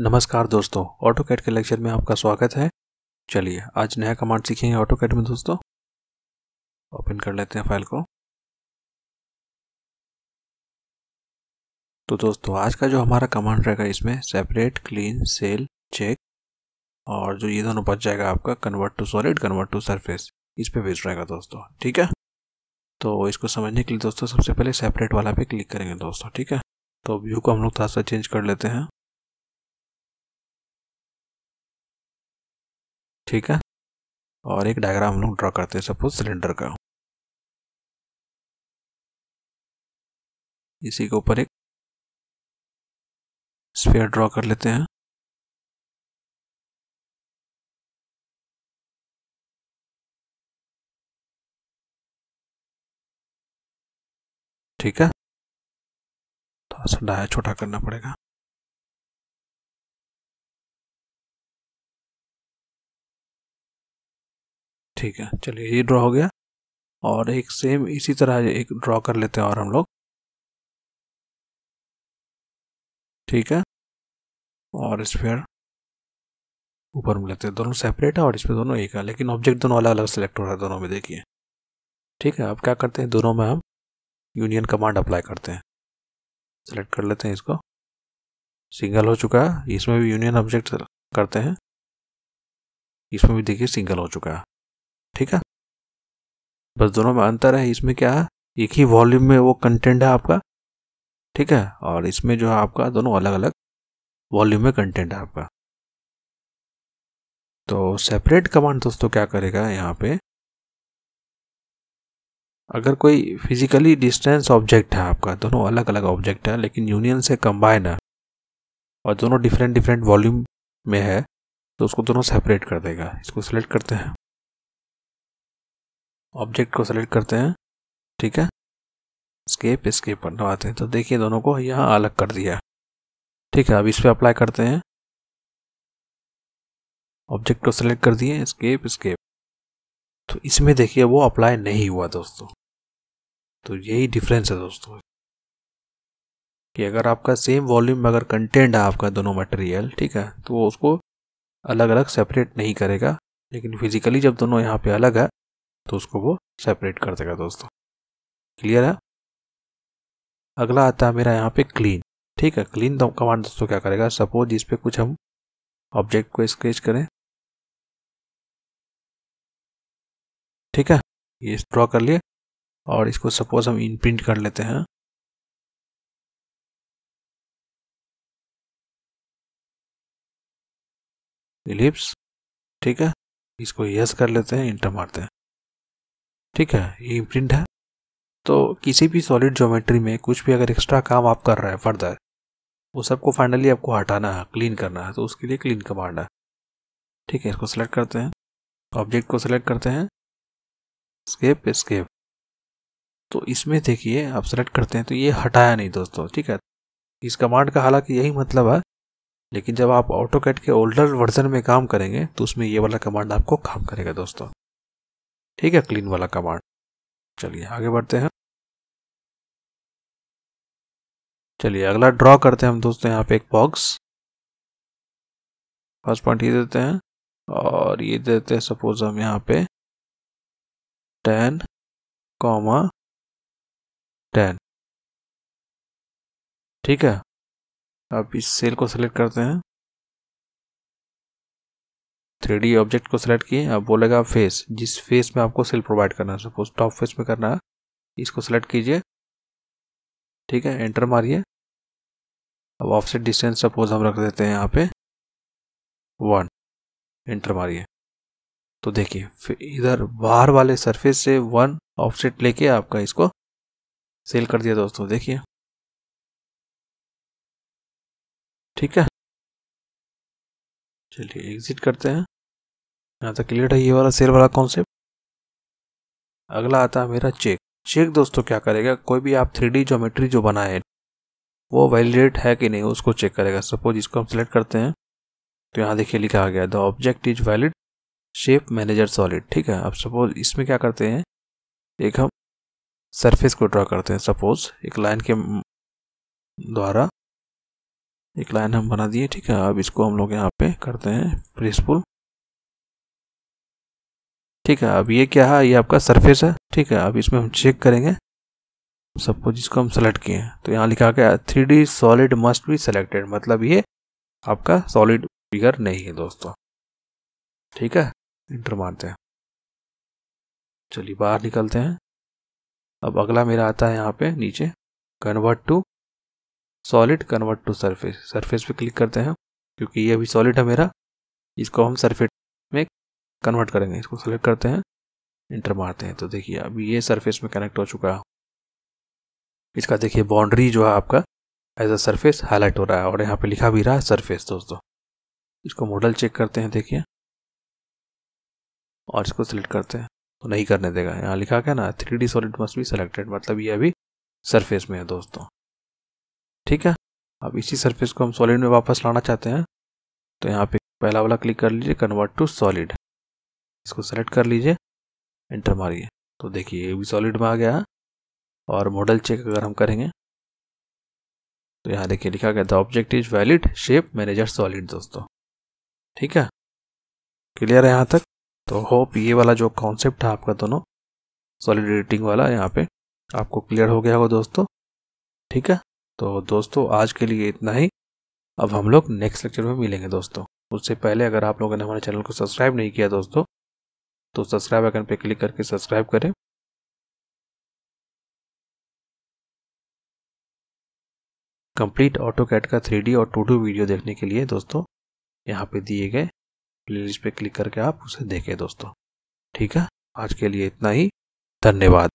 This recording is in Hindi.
नमस्कार दोस्तों ऑटो कैट के लेक्चर में आपका स्वागत है चलिए आज नया कमांड सीखेंगे ऑटो कैट में दोस्तों ओपन कर लेते हैं फाइल को तो दोस्तों आज का जो हमारा कमांड रहेगा इसमें सेपरेट क्लीन सेल चेक और जो ये दोनों बच जाएगा आपका convert to solid convert to surface इस पर बेच रहेगा दोस्तों ठीक है तो इसको समझने के लिए दोस्तों सबसे पहले सेपरेट वाला पे क्लिक करेंगे दोस्तों ठीक है तो व्यू को हम लोग थोड़ा सा चेंज कर लेते हैं ठीक है और एक डायग्राम हम लोग ड्रॉ करते हैं सपोज सिलेंडर का इसी के ऊपर एक स्पेयर ड्रॉ कर लेते हैं ठीक है तो थोड़ा सा डाया छोटा करना पड़ेगा ठीक है चलिए ये ड्रॉ हो गया और एक सेम इसी तरह एक ड्रॉ कर लेते हैं और हम लोग ठीक है और पर ऊपर में लेते हैं दोनों सेपरेट है और इसमें दोनों एक है लेकिन ऑब्जेक्ट दोनों अलग अलग सेलेक्ट हो रहा है दोनों में देखिए ठीक है अब क्या करते हैं दोनों में हम यूनियन कमांड अप्लाई करते हैं सेलेक्ट कर लेते हैं इसको सिंगल हो चुका है इसमें भी यूनियन ऑब्जेक्ट करते हैं इसमें भी देखिए सिंगल हो चुका है ठीक है बस दोनों में अंतर है इसमें क्या है एक ही वॉल्यूम में वो कंटेंट है आपका ठीक है और इसमें जो है आपका दोनों अलग अलग वॉल्यूम में कंटेंट है आपका तो सेपरेट कमांड दोस्तों क्या करेगा यहाँ पे अगर कोई फिजिकली डिस्टेंस ऑब्जेक्ट है आपका दोनों अलग अलग ऑब्जेक्ट है लेकिन यूनियन से कंबाइन है और दोनों डिफरेंट डिफरेंट वॉल्यूम में है तो उसको दोनों सेपरेट कर देगा इसको सेलेक्ट करते हैं ऑब्जेक्ट को सेलेक्ट करते हैं ठीक है स्केप स्केप पर दबाते हैं तो देखिए दोनों को यहाँ अलग कर दिया ठीक है अब इस पर अप्लाई करते हैं ऑब्जेक्ट को सेलेक्ट कर दिए स्केप स्केप तो इसमें देखिए वो अप्लाई नहीं हुआ दोस्तों तो यही डिफरेंस है दोस्तों कि अगर आपका सेम वॉल्यूम में अगर कंटेंट है आपका दोनों मटेरियल ठीक है तो वो उसको अलग अलग सेपरेट नहीं करेगा लेकिन फिजिकली जब दोनों यहाँ पे अलग है तो उसको वो सेपरेट कर देगा दोस्तों क्लियर है अगला आता है मेरा यहाँ पे क्लीन ठीक है क्लीन कमांड दोस्तों क्या करेगा सपोज इस पर कुछ हम ऑब्जेक्ट को स्केच करें ठीक है ये ड्रॉ कर लिए और इसको सपोज हम इनप्रिंट कर लेते हैं एलिप्स ठीक है इसको यस कर लेते हैं इंटर मारते हैं ठीक है ये प्रिंट है तो किसी भी सॉलिड ज्योमेट्री में कुछ भी अगर एक्स्ट्रा काम आप कर रहे हैं फर्दर वो सबको फाइनली आपको हटाना है क्लीन करना है तो उसके लिए क्लीन कमांड है ठीक है इसको सेलेक्ट करते हैं ऑब्जेक्ट को सेलेक्ट करते हैं स्केप स्केप तो इसमें देखिए आप सेलेक्ट करते हैं तो ये हटाया नहीं दोस्तों ठीक है इस कमांड का हालांकि यही मतलब है लेकिन जब आप ऑटो कैट के ओल्डर वर्जन में काम करेंगे तो उसमें ये वाला कमांड आपको काम करेगा दोस्तों ठीक है क्लीन वाला कमांड चलिए आगे बढ़ते हैं चलिए अगला ड्रॉ करते हैं हम दोस्तों यहाँ पे एक बॉक्स फर्स्ट पॉइंट ये देते हैं और ये देते हैं सपोज हम यहाँ पे टेन कॉमा टेन ठीक है अब इस सेल को सेलेक्ट करते हैं थ्री ऑब्जेक्ट को सेलेक्ट किए अब बोलेगा फेस जिस फेस में आपको सेल प्रोवाइड करना है सपोज टॉप फेस में करना है इसको सेलेक्ट कीजिए ठीक है एंटर मारिए अब ऑफसेट डिस्टेंस सपोज हम रख देते हैं यहाँ पे वन एंटर मारिए तो देखिए इधर बाहर वाले सरफेस से वन ऑफसेट लेके आपका इसको सेल कर दिया दोस्तों देखिए ठीक है चलिए एग्जिट करते हैं यहाँ तो तक क्लियर है ये वाला सेल वाला कॉन्सेप्ट अगला आता है मेरा चेक चेक दोस्तों क्या करेगा कोई भी आप थ्री डी जोमेट्री जो बनाए वो वैलिडेट है कि नहीं उसको चेक करेगा सपोज इसको हम सिलेक्ट करते हैं तो यहाँ देखिए लिखा आ गया the object is valid shape manager solid ठीक है अब सपोज इसमें क्या करते हैं एक हम सरफेस को ड्रा करते हैं सपोज एक लाइन के द्वारा एक लाइन हम बना दिए ठीक है अब इसको हम लोग यहाँ पे करते हैं प्रिंसिपल ठीक है अब ये क्या है ये आपका सरफेस है ठीक है अब इसमें हम चेक करेंगे सबको जिसको हम सेलेक्ट किए हैं तो यहाँ लिखा गया three D solid must be selected मतलब ये आपका सॉलिड फिगर नहीं है दोस्तों ठीक है इंटर मारते हैं चलिए बाहर निकलते हैं अब अगला मेरा आता है यहाँ पे नीचे convert to solid convert to surface surface पे क्लिक करते हैं क्योंकि ये अभी सॉलिड है मेरा इसको हम सरफेस में कन्वर्ट करेंगे इसको सेलेक्ट करते हैं इंटर मारते हैं तो देखिए अब ये सरफेस में कनेक्ट हो चुका है इसका देखिए बाउंड्री जो है आपका एज अ सरफेस हाईलाइट हो रहा है और यहाँ पे लिखा भी रहा है सरफेस दोस्तों इसको मॉडल चेक करते हैं देखिए और इसको सिलेक्ट करते हैं तो नहीं करने देगा यहाँ लिखा क्या ना three D solid must be selected मतलब ये अभी सरफेस में है दोस्तों ठीक है अब इसी सरफेस को हम सॉलिड में वापस लाना चाहते हैं तो यहाँ पे पहला वाला क्लिक कर लीजिए कन्वर्ट टू सॉलिड इसको सेलेक्ट कर लीजिए एंटर मारिए तो देखिए ये भी सॉलिड में आ गया और मॉडल चेक अगर हम करेंगे तो यहाँ देखिए लिखा गया the object is valid shape manager solid दोस्तों ठीक है क्लियर है यहाँ तक तो होप ये वाला जो कॉन्सेप्ट है आपका दोनों सॉलिड एडिटिंग वाला यहाँ पे आपको क्लियर हो गया होगा दोस्तों ठीक है तो दोस्तों आज के लिए इतना ही अब हम लोग नेक्स्ट लेक्चर में मिलेंगे दोस्तों उससे पहले अगर आप लोगों ने हमारे चैनल को सब्सक्राइब नहीं किया दोस्तों तो सब्सक्राइब आइकन पर क्लिक करके सब्सक्राइब करें कंप्लीट ऑटो कैट का थ्री और टू वीडियो देखने के लिए दोस्तों यहाँ पे दिए गए प्लेलिस्ट पे क्लिक करके आप उसे देखें दोस्तों ठीक है आज के लिए इतना ही धन्यवाद